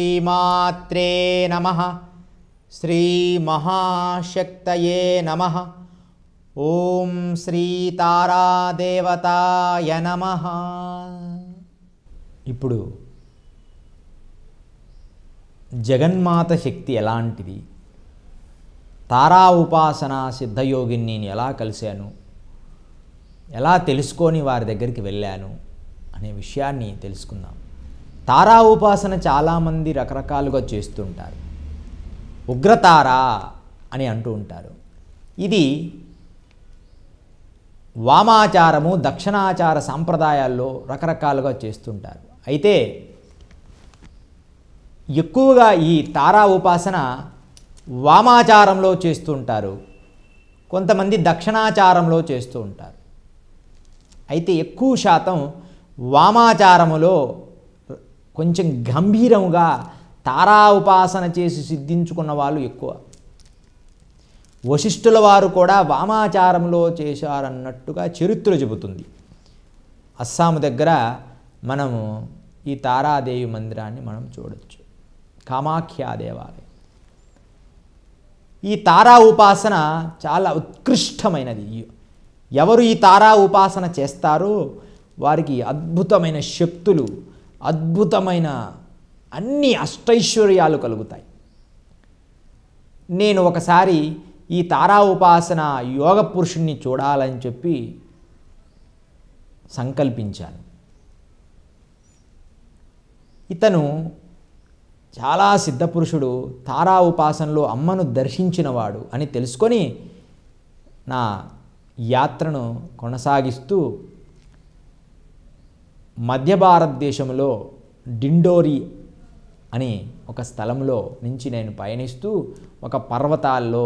శ్రీమాత్రే నమ శ్రీమహాశక్త నమ ఓం శ్రీతారాదేవత నమ ఇప్పుడు జగన్మాత శక్తి ఎలాంటిది తారా ఉపాసన సిద్ధయోగిని నేను ఎలా కలిశాను ఎలా తెలుసుకొని వారి దగ్గరికి వెళ్ళాను అనే విషయాన్ని తెలుసుకుందాం తారా ఉపాసన చాలామంది రకరకాలుగా చేస్తుంటారు ఉగ్రతార అని అంటూ ఉంటారు ఇది వామాచారము దక్షిణాచార సాంప్రదాయాల్లో రకరకాలుగా చేస్తుంటారు అయితే ఎక్కువగా ఈ తారా ఉపాసన వామాచారంలో చేస్తుంటారు కొంతమంది దక్షిణాచారంలో చేస్తూ ఉంటారు అయితే ఎక్కువ శాతం వామాచారములో కొంచెం గంభీరంగా తారా ఉపాసన చేసి సిద్ధించుకున్న వాళ్ళు ఎక్కువ వశిష్ఠుల వారు కూడా వామాచారంలో చేశారన్నట్టుగా చరిత్ర చెబుతుంది అస్సాము దగ్గర మనము ఈ తారాదేవి మందిరాన్ని మనం చూడొచ్చు కామాఖ్యా దేవాలయం ఈ తారా ఉపాసన చాలా ఉత్కృష్టమైనది ఎవరు ఈ తారా ఉపాసన చేస్తారో వారికి అద్భుతమైన శక్తులు అద్భుతమైన అన్ని అష్టైశ్వర్యాలు కలుగుతాయి నేను ఒకసారి ఈ తారా ఉపాసన యోగ పురుషుణ్ణి చూడాలని చెప్పి సంకల్పించాను ఇతను చాలా సిద్ధపురుషుడు తారా ఉపాసనలో అమ్మను దర్శించినవాడు అని తెలుసుకొని నా యాత్రను కొనసాగిస్తూ మధ్య భారతదేశంలో డిండోరి అని ఒక స్థలంలో నుంచి నేను పయనిస్తూ ఒక పర్వతాల్లో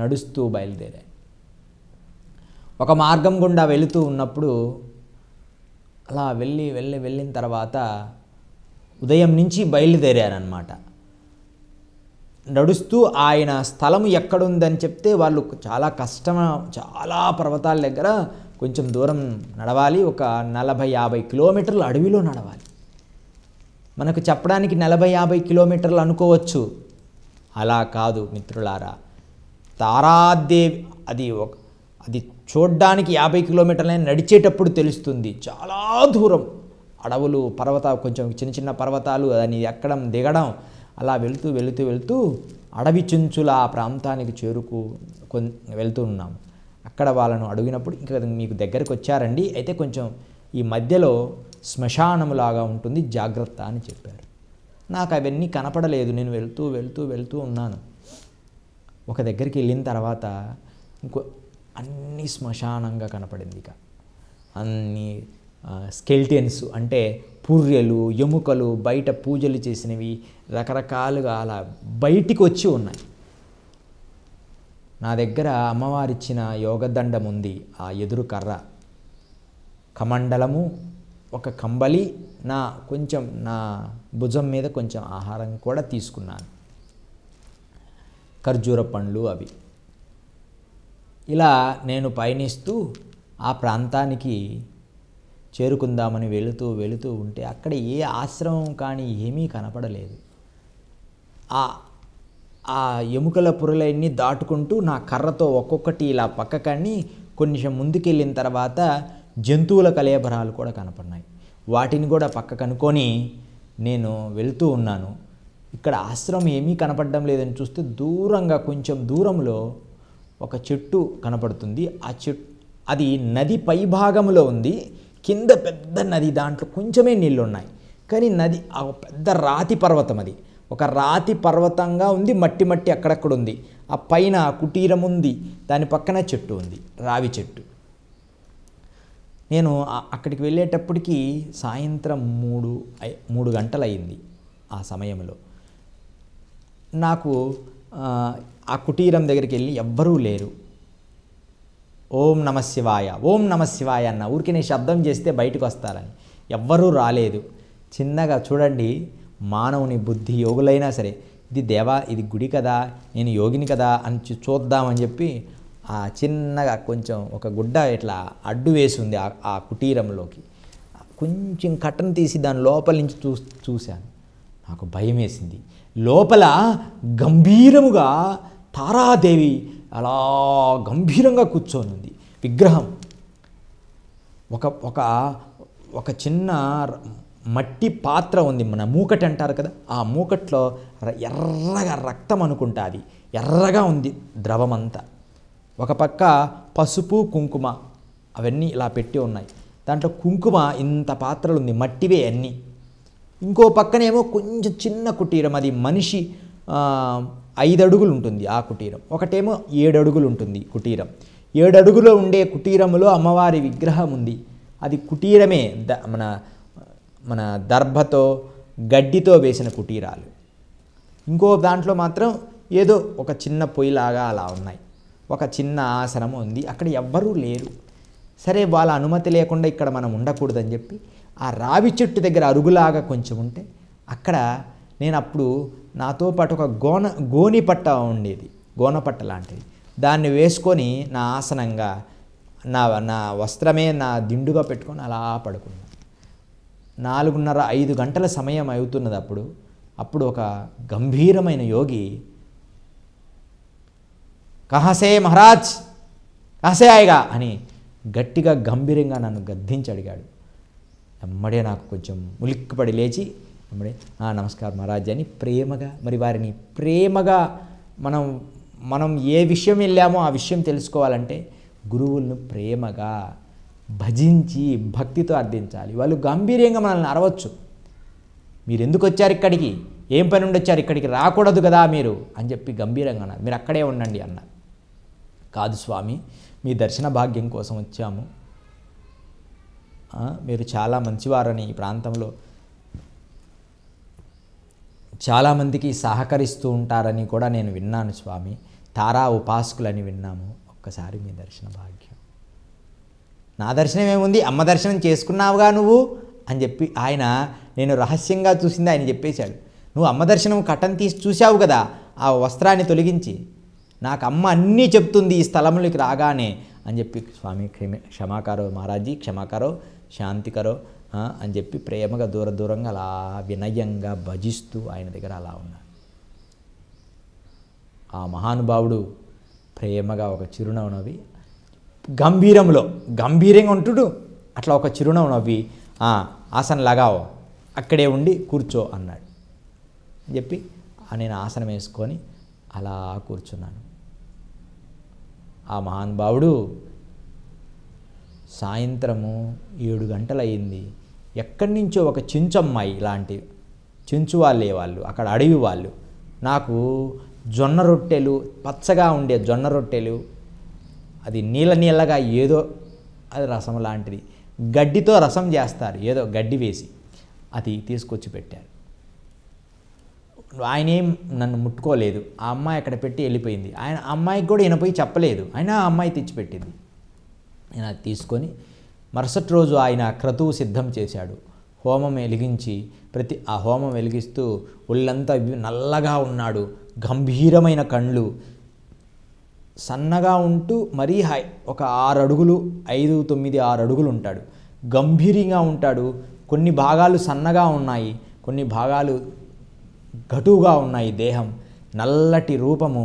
నడుస్తూ బయలుదేరాను ఒక మార్గం గుండా వెళుతూ ఉన్నప్పుడు అలా వెళ్ళి వెళ్ళి వెళ్ళిన తర్వాత ఉదయం నుంచి బయలుదేరారనమాట నడుస్తూ ఆయన స్థలం ఎక్కడుందని చెప్తే వాళ్ళు చాలా కష్టం చాలా పర్వతాల దగ్గర కొంచెం దూరం నడవాలి ఒక నలభై యాభై కిలోమీటర్లు అడవిలో నడవాలి మనకు చెప్పడానికి నలభై యాభై కిలోమీటర్లు అనుకోవచ్చు అలా కాదు మిత్రులారా తారాదేవి అది ఒక అది చూడ్డానికి యాభై కిలోమీటర్లైన నడిచేటప్పుడు తెలుస్తుంది చాలా దూరం అడవులు పర్వత కొంచెం చిన్న చిన్న పర్వతాలు అని ఎక్కడం దిగడం అలా వెళుతూ వెళుతూ వెళుతూ అడవి చుంచుల ఆ ప్రాంతానికి చేరుకు వెళ్తూ ఉన్నాము అక్కడ వాళ్ళను అడిగినప్పుడు ఇంకా మీకు దగ్గరకు వచ్చారండి అయితే కొంచెం ఈ మధ్యలో శ్మశానములాగా ఉంటుంది జాగ్రత్త అని చెప్పారు నాకు అవన్నీ కనపడలేదు నేను వెళ్తూ వెళ్తూ వెళ్తూ ఉన్నాను ఒక దగ్గరికి వెళ్ళిన తర్వాత ఇంకో అన్నీ శ్మశానంగా కనపడింది ఇక అన్ని స్కెల్టన్స్ అంటే పూర్యలు ఎముకలు బయట పూజలు చేసినవి రకరకాలుగా అలా బయటికి వచ్చి ఉన్నాయి నా దగ్గర అమ్మవారిచ్చిన యోగదండం ఉంది ఆ ఎదురు కర్ర కమండలము ఒక కంబలి నా కొంచెం నా భుజం మీద కొంచెం ఆహారం కూడా తీసుకున్నాను ఖర్జూర పండ్లు అవి ఇలా నేను పయనిస్తూ ఆ ప్రాంతానికి చేరుకుందామని వెళుతూ వెళుతూ ఉంటే అక్కడ ఏ ఆశ్రమం కానీ ఏమీ కనపడలేదు ఆ ఆ ఎముకల పొరలన్నీ దాటుకుంటూ నా కర్రతో ఒక్కొక్కటి ఇలా పక్కకని కొంచెం ముందుకెళ్ళిన తర్వాత జంతువుల కలయబరాలు కూడా కనపడినాయి వాటిని కూడా పక్క కనుకొని నేను వెళ్తూ ఉన్నాను ఇక్కడ ఆశ్రమం ఏమీ కనపడడం లేదని చూస్తే దూరంగా కొంచెం దూరంలో ఒక చెట్టు కనపడుతుంది ఆ చెట్టు అది నది పైభాగంలో ఉంది కింద పెద్ద నది దాంట్లో కొంచెమే నీళ్ళు ఉన్నాయి కానీ నది పెద్ద రాతి పర్వతం అది ఒక రాతి పర్వతంగా ఉంది మట్టి మట్టి అక్కడక్కడ ఉంది ఆ పైన కుటీరం ఉంది దాని పక్కన చెట్టు ఉంది రావి చెట్టు నేను అక్కడికి వెళ్ళేటప్పటికి సాయంత్రం మూడు మూడు గంటలు అయింది ఆ సమయంలో నాకు ఆ కుటీరం దగ్గరికి వెళ్ళి ఎవ్వరూ లేరు ఓం నమ శివాయ ఓం నమ శివాయ అన్న ఊరికి నేను శబ్దం చేస్తే బయటకు వస్తారని ఎవ్వరూ రాలేదు చిన్నగా చూడండి మానవుని బుద్ధి యోగులైనా సరే ఇది దేవా ఇది గుడి కదా నేను యోగిని కదా అని చూద్దామని చెప్పి ఆ చిన్నగా కొంచెం ఒక గుడ్డ ఇట్లా అడ్డు వేసి ఉంది ఆ కుటీరంలోకి కొంచెం కట్టను తీసి దాని లోపల నుంచి చూ చూశాను నాకు భయం వేసింది లోపల గంభీరముగా తారాదేవి అలా గంభీరంగా కూర్చొనుంది విగ్రహం ఒక ఒక ఒక చిన్న మట్టి పాత్ర ఉంది మన మూకటి అంటారు కదా ఆ మూకట్లో ఎర్రగా రక్తం అనుకుంటా అది ఎర్రగా ఉంది ద్రవమంతా ఒక పక్క పసుపు కుంకుమ అవన్నీ ఇలా పెట్టి ఉన్నాయి దాంట్లో కుంకుమ ఇంత పాత్రలు ఉంది మట్టివే అన్ని ఇంకో పక్కనేమో కొంచెం చిన్న కుటీరం అది మనిషి ఐదు అడుగులు ఉంటుంది ఆ కుటీరం ఒకటేమో ఏడు అడుగులు ఉంటుంది కుటీరం ఏడు అడుగులో ఉండే కుటీరములో అమ్మవారి విగ్రహం ఉంది అది కుటీరమే ద మన మన దర్భతో గడ్డితో వేసిన కుటీరాలు ఇంకో దాంట్లో మాత్రం ఏదో ఒక చిన్న పొయ్యిలాగా అలా ఉన్నాయి ఒక చిన్న ఆసనం ఉంది అక్కడ ఎవ్వరూ లేరు సరే వాళ్ళ అనుమతి లేకుండా ఇక్కడ మనం ఉండకూడదని చెప్పి ఆ రావి చెట్టు దగ్గర అరుగులాగా కొంచెం ఉంటే అక్కడ నేను అప్పుడు నాతో పాటు ఒక గోన గోని పట్ట ఉండేది గోన పట్ట లాంటిది దాన్ని వేసుకొని నా ఆసనంగా నా నా వస్త్రమే నా దిండుగా పెట్టుకొని అలా పడుకున్నాను నాలుగున్నర ఐదు గంటల సమయం అవుతున్నది అప్పుడు అప్పుడు ఒక గంభీరమైన యోగి కహసే మహారాజ్ కహసే ఆయగా అని గట్టిగా గంభీరంగా నన్ను గద్దించి అడిగాడు ఎమ్మడే నాకు కొంచెం ములిక్కుపడి లేచి ఆ నమస్కారం మహారాజ్ అని ప్రేమగా మరి వారిని ప్రేమగా మనం మనం ఏ విషయం వెళ్ళామో ఆ విషయం తెలుసుకోవాలంటే గురువులను ప్రేమగా భజించి భక్తితో అర్థించాలి వాళ్ళు గంభీర్యంగా మనల్ని అరవచ్చు మీరు ఎందుకు వచ్చారు ఇక్కడికి ఏం పని వచ్చారు ఇక్కడికి రాకూడదు కదా మీరు అని చెప్పి గంభీరంగా అన్నారు మీరు అక్కడే ఉండండి అన్నారు కాదు స్వామి మీ దర్శన భాగ్యం కోసం వచ్చాము మీరు చాలా మంచివారని ఈ ప్రాంతంలో చాలామందికి సహకరిస్తూ ఉంటారని కూడా నేను విన్నాను స్వామి తారా ఉపాసకులని విన్నాము ఒక్కసారి మీ దర్శన భాగ్యం నా దర్శనం ఏముంది అమ్మ దర్శనం చేసుకున్నావుగా నువ్వు అని చెప్పి ఆయన నేను రహస్యంగా చూసింది ఆయన చెప్పేశాడు నువ్వు అమ్మ దర్శనం కట్టం తీసి చూశావు కదా ఆ వస్త్రాన్ని తొలగించి నాకు అమ్మ అన్నీ చెప్తుంది ఈ స్థలంలోకి రాగానే అని చెప్పి స్వామి క్షమే క్షమాకారో మహారాజీ క్షమాకారో శాంతికరో అని చెప్పి ప్రేమగా దూర దూరంగా అలా వినయంగా భజిస్తూ ఆయన దగ్గర అలా ఉన్నారు ఆ మహానుభావుడు ప్రేమగా ఒక చిరునవ్వు నవ్వి గంభీరంలో గంభీరంగా ఉంటుడు అట్లా ఒక చిరునవ్వు నవ్వి ఆసన లగావో అక్కడే ఉండి కూర్చో అన్నాడు అని చెప్పి నేను ఆసనం వేసుకొని అలా కూర్చున్నాను ఆ మహానుభావుడు సాయంత్రము ఏడు గంటలయ్యింది ఎక్కడి నుంచో ఒక చించమ్మాయి ఇలాంటి చించు వాళ్ళే వాళ్ళు అక్కడ అడవి వాళ్ళు నాకు జొన్న రొట్టెలు పచ్చగా ఉండే జొన్న రొట్టెలు అది నీళ్ళ నీళ్ళగా ఏదో అది రసం లాంటిది గడ్డితో రసం చేస్తారు ఏదో గడ్డి వేసి అది తీసుకొచ్చి పెట్టారు ఆయన ఏం నన్ను ముట్టుకోలేదు ఆ అమ్మాయి అక్కడ పెట్టి వెళ్ళిపోయింది ఆయన అమ్మాయికి కూడా ఈయన పోయి చెప్పలేదు ఆయన ఆ అమ్మాయి తెచ్చిపెట్టింది నేను అది తీసుకొని మరుసటి రోజు ఆయన క్రతువు సిద్ధం చేశాడు హోమం వెలిగించి ప్రతి ఆ హోమం వెలిగిస్తూ ఒళ్ళంతా నల్లగా ఉన్నాడు గంభీరమైన కళ్ళు సన్నగా ఉంటూ మరీ హై ఒక ఆరు అడుగులు ఐదు తొమ్మిది ఆరు అడుగులు ఉంటాడు గంభీరంగా ఉంటాడు కొన్ని భాగాలు సన్నగా ఉన్నాయి కొన్ని భాగాలు ఘటుగా ఉన్నాయి దేహం నల్లటి రూపము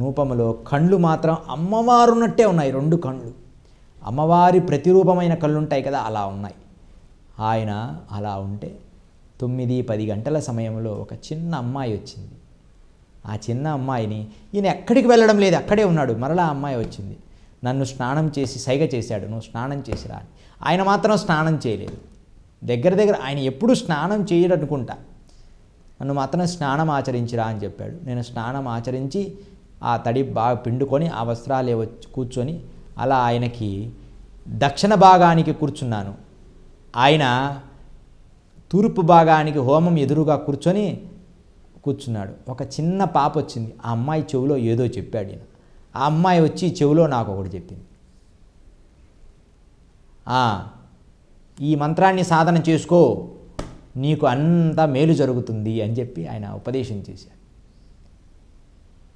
నూపములో కళ్ళు మాత్రం అమ్మవారున్నట్టే ఉన్నాయి రెండు కళ్ళు అమ్మవారి ప్రతిరూపమైన కళ్ళు ఉంటాయి కదా అలా ఉన్నాయి ఆయన అలా ఉంటే తొమ్మిది పది గంటల సమయంలో ఒక చిన్న అమ్మాయి వచ్చింది ఆ చిన్న అమ్మాయిని ఈయన ఎక్కడికి వెళ్ళడం లేదు అక్కడే ఉన్నాడు మరలా అమ్మాయి వచ్చింది నన్ను స్నానం చేసి సైగ చేశాడు నువ్వు స్నానం చేసిరా అని ఆయన మాత్రం స్నానం చేయలేదు దగ్గర దగ్గర ఆయన ఎప్పుడు స్నానం చేయడు అనుకుంటా నన్ను మాత్రం స్నానం ఆచరించిరా అని చెప్పాడు నేను స్నానం ఆచరించి ఆ తడి బాగా పిండుకొని ఆ వస్త్రాలే వచ్చి కూర్చొని అలా ఆయనకి దక్షిణ భాగానికి కూర్చున్నాను ఆయన తూర్పు భాగానికి హోమం ఎదురుగా కూర్చొని కూర్చున్నాడు ఒక చిన్న పాప వచ్చింది ఆ అమ్మాయి చెవిలో ఏదో చెప్పాడు ఈయన ఆ అమ్మాయి వచ్చి చెవిలో నాకు ఒకటి చెప్పింది ఈ మంత్రాన్ని సాధన చేసుకో నీకు అంతా మేలు జరుగుతుంది అని చెప్పి ఆయన ఉపదేశం చేశాడు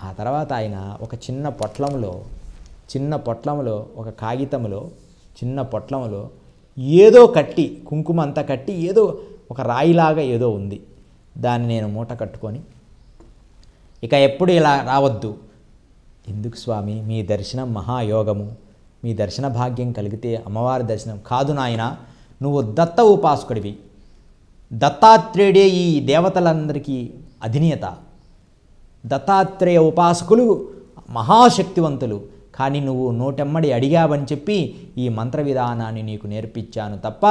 ఆ తర్వాత ఆయన ఒక చిన్న పొట్లంలో చిన్న పొట్లంలో ఒక కాగితంలో చిన్న పొట్లంలో ఏదో కట్టి కుంకుమ అంతా కట్టి ఏదో ఒక రాయిలాగా ఏదో ఉంది దాన్ని నేను మూట కట్టుకొని ఇక ఎప్పుడు ఇలా రావద్దు ఎందుకు స్వామి మీ దర్శనం మహాయోగము మీ దర్శన భాగ్యం కలిగితే అమ్మవారి దర్శనం కాదు నాయన నువ్వు దత్త ఉపాసకుడివి దత్తాత్రేయుడే ఈ దేవతలందరికీ అధినేత దత్తాత్రేయ ఉపాసకులు మహాశక్తివంతులు కానీ నువ్వు నోటెమ్మడి అడిగావని చెప్పి ఈ మంత్ర విధానాన్ని నీకు నేర్పించాను తప్ప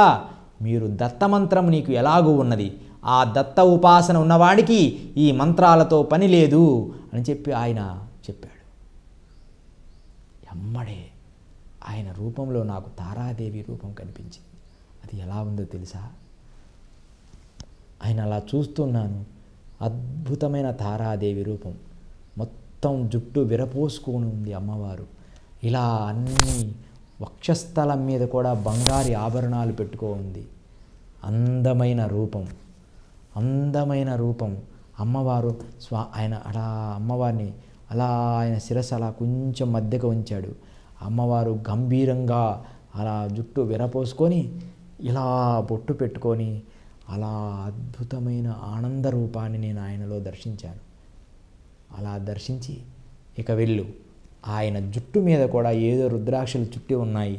మీరు దత్తమంత్రం నీకు ఎలాగూ ఉన్నది ఆ దత్త ఉపాసన ఉన్నవాడికి ఈ మంత్రాలతో పని లేదు అని చెప్పి ఆయన చెప్పాడు ఎమ్మడే ఆయన రూపంలో నాకు తారాదేవి రూపం కనిపించింది అది ఎలా ఉందో తెలుసా ఆయన అలా చూస్తున్నాను అద్భుతమైన తారాదేవి రూపం మొత్తం జుట్టు విరపోసుకొని ఉంది అమ్మవారు ఇలా అన్ని వక్షస్థలం మీద కూడా బంగారి ఆభరణాలు పెట్టుకో ఉంది అందమైన రూపం అందమైన రూపం అమ్మవారు స్వా ఆయన అలా అమ్మవారిని అలా ఆయన శిరస్సు అలా కొంచెం మధ్యకు ఉంచాడు అమ్మవారు గంభీరంగా అలా జుట్టు విరపోసుకొని ఇలా బొట్టు పెట్టుకొని అలా అద్భుతమైన ఆనంద రూపాన్ని నేను ఆయనలో దర్శించాను అలా దర్శించి ఇక వెళ్ళు ఆయన జుట్టు మీద కూడా ఏదో రుద్రాక్షలు చుట్టి ఉన్నాయి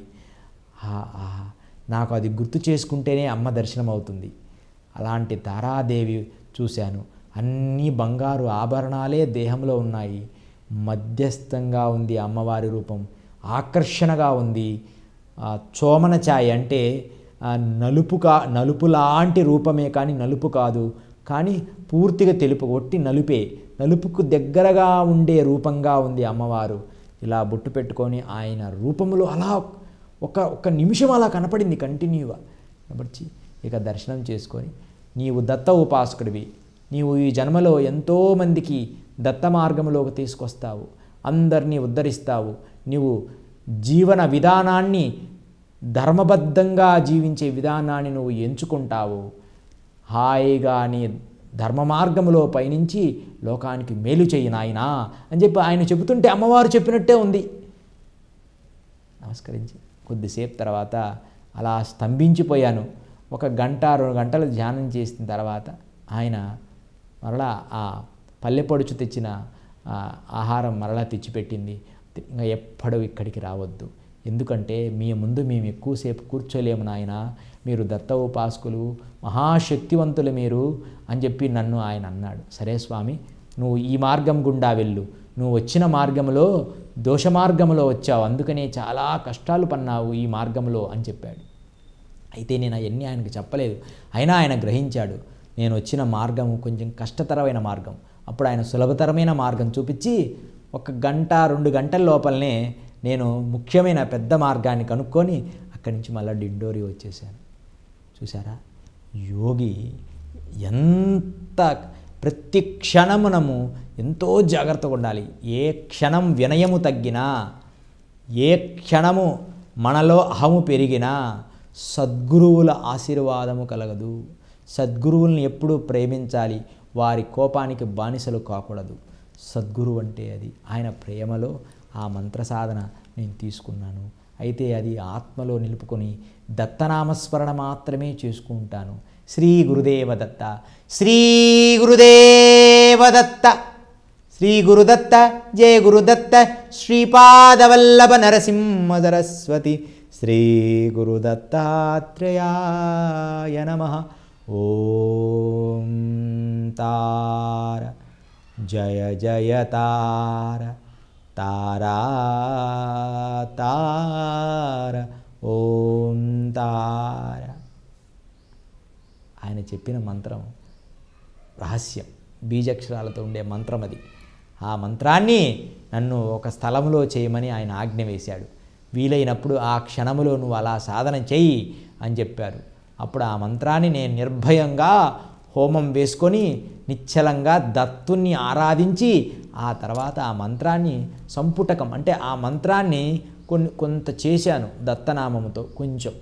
నాకు అది గుర్తు చేసుకుంటేనే అమ్మ దర్శనం అవుతుంది అలాంటి తారాదేవి చూశాను అన్ని బంగారు ఆభరణాలే దేహంలో ఉన్నాయి మధ్యస్థంగా ఉంది అమ్మవారి రూపం ఆకర్షణగా ఉంది చోమన ఛాయ్ అంటే నలుపు కా నలుపు లాంటి రూపమే కానీ నలుపు కాదు కానీ పూర్తిగా తెలుపు ఒట్టి నలుపే నలుపుకు దగ్గరగా ఉండే రూపంగా ఉంది అమ్మవారు ఇలా బొట్టు పెట్టుకొని ఆయన రూపంలో అలా ఒక ఒక నిమిషం అలా కనపడింది కంటిన్యూగా కాబట్టి ఇక దర్శనం చేసుకొని నీవు దత్త ఉపాసకుడివి నీవు ఈ జన్మలో ఎంతోమందికి దత్త మార్గంలోకి తీసుకొస్తావు అందరినీ ఉద్ధరిస్తావు నీవు జీవన విధానాన్ని ధర్మబద్ధంగా జీవించే విధానాన్ని నువ్వు ఎంచుకుంటావు హాయిగా నీ ధర్మ మార్గంలో పయనించి లోకానికి మేలు చేయి నాయన అని చెప్పి ఆయన చెబుతుంటే అమ్మవారు చెప్పినట్టే ఉంది నమస్కరించి కొద్దిసేపు తర్వాత అలా స్తంభించిపోయాను ఒక గంట రెండు గంటలు ధ్యానం చేసిన తర్వాత ఆయన మరలా ఆ పల్లెపడుచు తెచ్చిన ఆహారం మరలా తెచ్చిపెట్టింది ఇంకా ఎప్పుడూ ఇక్కడికి రావద్దు ఎందుకంటే మీ ముందు మేము ఎక్కువసేపు కూర్చోలేము నాయన మీరు దత్త ఉపాసకులు మహాశక్తివంతులు మీరు అని చెప్పి నన్ను ఆయన అన్నాడు సరే స్వామి నువ్వు ఈ మార్గం గుండా వెళ్ళు నువ్వు వచ్చిన మార్గంలో దోష మార్గంలో వచ్చావు అందుకనే చాలా కష్టాలు పన్నావు ఈ మార్గంలో అని చెప్పాడు అయితే నేను అవన్నీ ఆయనకు చెప్పలేదు అయినా ఆయన గ్రహించాడు నేను వచ్చిన మార్గం కొంచెం కష్టతరమైన మార్గం అప్పుడు ఆయన సులభతరమైన మార్గం చూపించి ఒక గంట రెండు గంటల లోపలనే నేను ముఖ్యమైన పెద్ద మార్గాన్ని కనుక్కొని అక్కడి నుంచి మళ్ళీ డిండోరి వచ్చేసాను చూసారా యోగి ఎంత ప్రతి క్షణమునము ఎంతో జాగ్రత్తగా ఉండాలి ఏ క్షణం వినయము తగ్గినా ఏ క్షణము మనలో అహము పెరిగినా సద్గురువుల ఆశీర్వాదము కలగదు సద్గురువుల్ని ఎప్పుడూ ప్రేమించాలి వారి కోపానికి బానిసలు కాకూడదు సద్గురువు అంటే అది ఆయన ప్రేమలో ఆ మంత్ర సాధన నేను తీసుకున్నాను అయితే అది ఆత్మలో నిలుపుకొని దత్తనామస్మరణ మాత్రమే చేసుకుంటాను శ్రీ గురుదేవ దత్త శ్రీ గురుదేవ దత్త శ్రీ గురుదత్త జయ గురుదత్త శ్రీపాదవల్లభ నరసింహ సరస్వతి శ్రీగురుదత్తాత్రేయాయ నమ ఓం తార జయ జయ తార తారా తార ఓం తార ఆయన చెప్పిన మంత్రం రహస్యం బీజక్షరాలతో ఉండే మంత్రం అది ఆ మంత్రాన్ని నన్ను ఒక స్థలంలో చేయమని ఆయన ఆజ్ఞ వేశాడు వీలైనప్పుడు ఆ క్షణములో నువ్వు అలా సాధన చెయ్యి అని చెప్పారు అప్పుడు ఆ మంత్రాన్ని నేను నిర్భయంగా హోమం వేసుకొని నిశ్చలంగా దత్తుణ్ణి ఆరాధించి ఆ తర్వాత ఆ మంత్రాన్ని సంపుటకం అంటే ఆ మంత్రాన్ని కొన్ని కొంత చేశాను దత్తనామముతో కొంచెం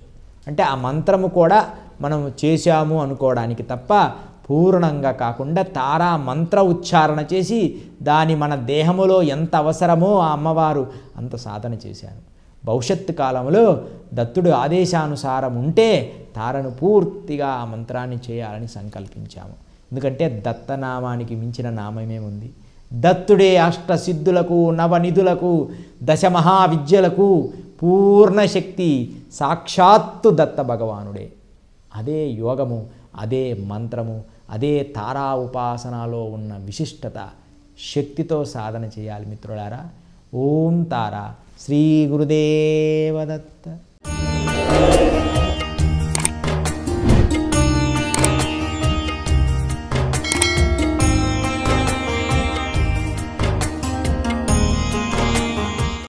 అంటే ఆ మంత్రము కూడా మనం చేశాము అనుకోవడానికి తప్ప పూర్ణంగా కాకుండా తారా మంత్ర ఉచ్చారణ చేసి దాని మన దేహములో ఎంత అవసరమో ఆ అమ్మవారు అంత సాధన చేశాను భవిష్యత్తు కాలంలో దత్తుడు ఆదేశానుసారం ఉంటే తారను పూర్తిగా ఆ మంత్రాన్ని చేయాలని సంకల్పించాము ఎందుకంటే దత్తనామానికి మించిన నామమే ఉంది దత్తుడే అష్టసిద్ధులకు నవనిధులకు మహావిద్యలకు పూర్ణశక్తి సాక్షాత్తు దత్త భగవానుడే అదే యోగము అదే మంత్రము అదే తారా ఉపాసనలో ఉన్న విశిష్టత శక్తితో సాధన చేయాలి మిత్రులారా ఓం తారా ශ්‍රී ගුරුදේව දත්තා